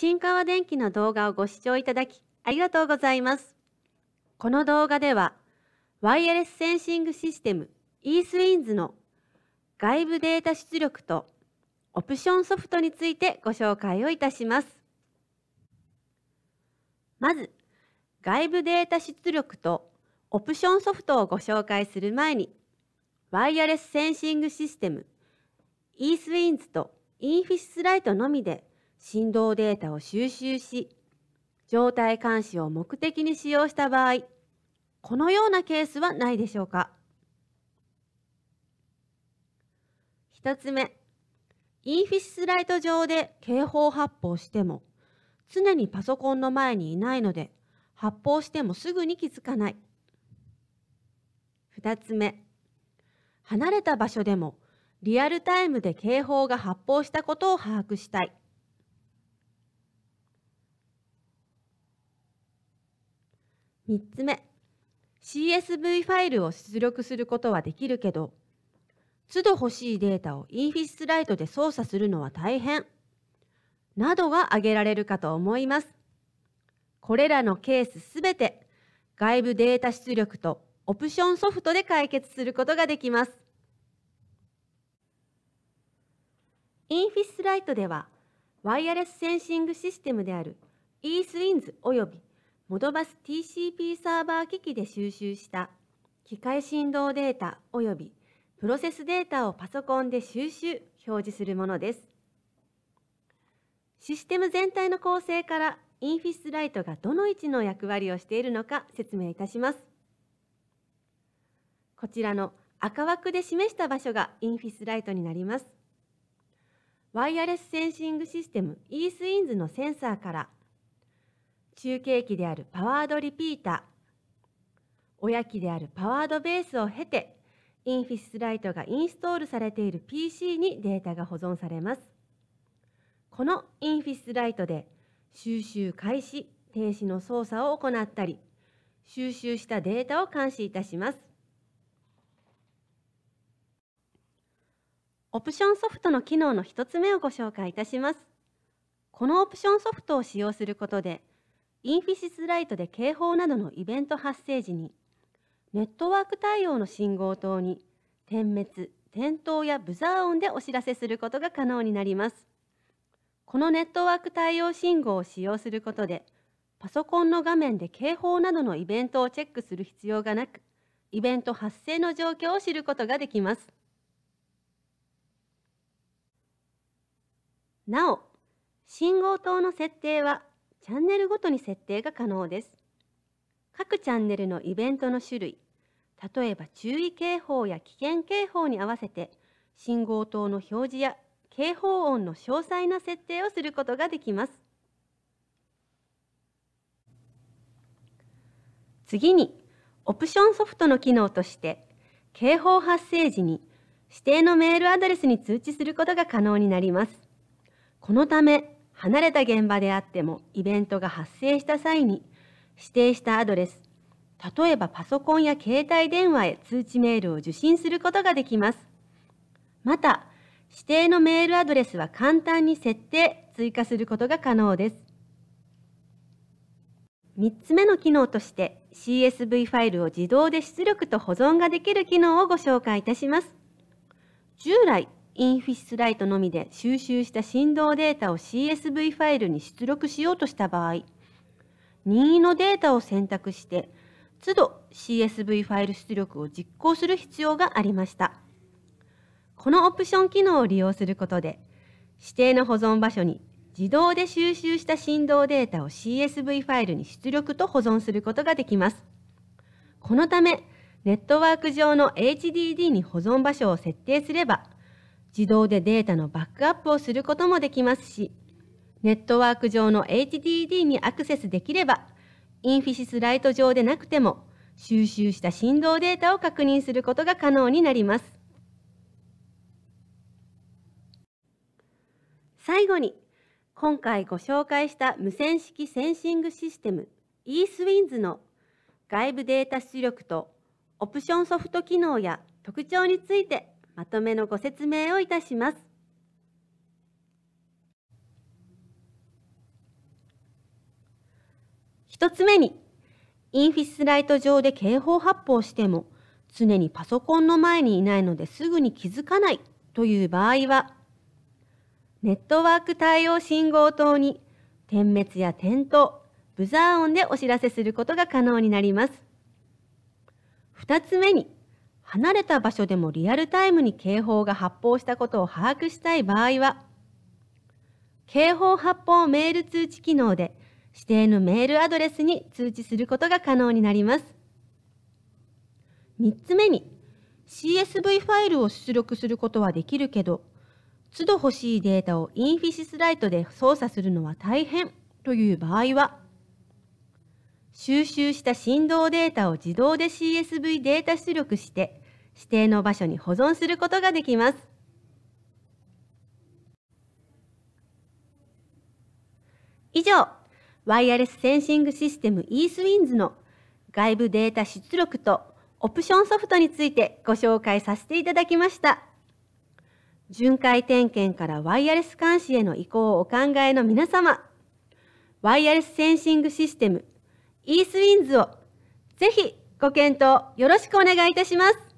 新川電機の動画をご視聴いただきありがとうございます。この動画では、ワイヤレスセンシングシステム e ス w i n s の外部データ出力とオプションソフトについてご紹介をいたします。まず、外部データ出力とオプションソフトをご紹介する前に、ワイヤレスセンシングシステム e ス w i n s と i n f i s h l i t のみで振動データを収集し状態監視を目的に使用した場合このようなケースはないでしょうか1つ目インフィスライト上で警報発砲しても常にパソコンの前にいないので発砲してもすぐに気づかない2つ目離れた場所でもリアルタイムで警報が発砲したことを把握したい3つ目 CSV ファイルを出力することはできるけど都度欲しいデータをインフィスライトで操作するのは大変などが挙げられるかと思います。これらのケースすべて外部データ出力とオプションソフトで解決することができます。インフィスライトではワイヤレスセンシングシステムである eSwins およびモドバス TCP サーバー機器で収集した機械振動データ及びプロセスデータをパソコンで収集表示するものですシステム全体の構成からインフィスライトがどの位置の役割をしているのか説明いたしますこちらの赤枠で示した場所がインフィスライトになりますワイヤレスセンシングシステム e スインズのセンサーから中継機であるパワードリピーター親機であるパワードベースを経てインフィスライトがインストールされている PC にデータが保存されますこのインフィスライトで収集開始停止の操作を行ったり収集したデータを監視いたしますオプションソフトの機能の一つ目をご紹介いたしますこのオプションソフトを使用することでインフィシスライトで警報などのイベント発生時にネットワーク対応の信号灯に点滅、点灯やブザー音でお知らせすることが可能になります。このネットワーク対応信号を使用することでパソコンの画面で警報などのイベントをチェックする必要がなくイベント発生の状況を知ることができます。なお、信号灯の設定はチャンネルごとに設定が可能です。各チャンネルのイベントの種類、例えば注意警報や危険警報に合わせて、信号灯の表示や警報音の詳細な設定をすることができます。次に、オプションソフトの機能として、警報発生時に指定のメールアドレスに通知することが可能になります。このため、離れた現場であってもイベントが発生した際に指定したアドレス例えばパソコンや携帯電話へ通知メールを受信することができますまた指定のメールアドレスは簡単に設定追加することが可能です3つ目の機能として CSV ファイルを自動で出力と保存ができる機能をご紹介いたします従来インフィスライトのみで収集した振動データを CSV ファイルに出力しようとした場合、任意のデータを選択して、都度 CSV ファイル出力を実行する必要がありました。このオプション機能を利用することで、指定の保存場所に自動で収集した振動データを CSV ファイルに出力と保存することができます。このため、ネットワーク上の HDD に保存場所を設定すれば、自動でデータのバックアップをすることもできますし、ネットワーク上の HDD にアクセスできれば、インフィシスライト上でなくても、収集した振動データを確認することが可能になります。最後に、今回ご紹介した無線式センシングシステム eSwins の外部データ出力とオプションソフト機能や特徴についてまとめのご説明をいたします。1つ目に、インフィスライト上で警報発砲しても、常にパソコンの前にいないのですぐに気づかないという場合は、ネットワーク対応信号灯に点滅や点灯、ブザー音でお知らせすることが可能になります。2つ目に、離れた場所でもリアルタイムに警報が発報したことを把握したい場合は、警報発報メール通知機能で指定のメールアドレスに通知することが可能になります。3つ目に CSV ファイルを出力することはできるけど、都度欲しいデータをインフィシスライトで操作するのは大変という場合は、収集した振動データを自動で CSV データ出力して指定の場所に保存することができます。以上、ワイヤレスセンシングシステム eSwins の外部データ出力とオプションソフトについてご紹介させていただきました。巡回点検からワイヤレス監視への移行をお考えの皆様、ワイヤレスセンシングシステム eSwins をぜひご検討よろしくお願いいたします。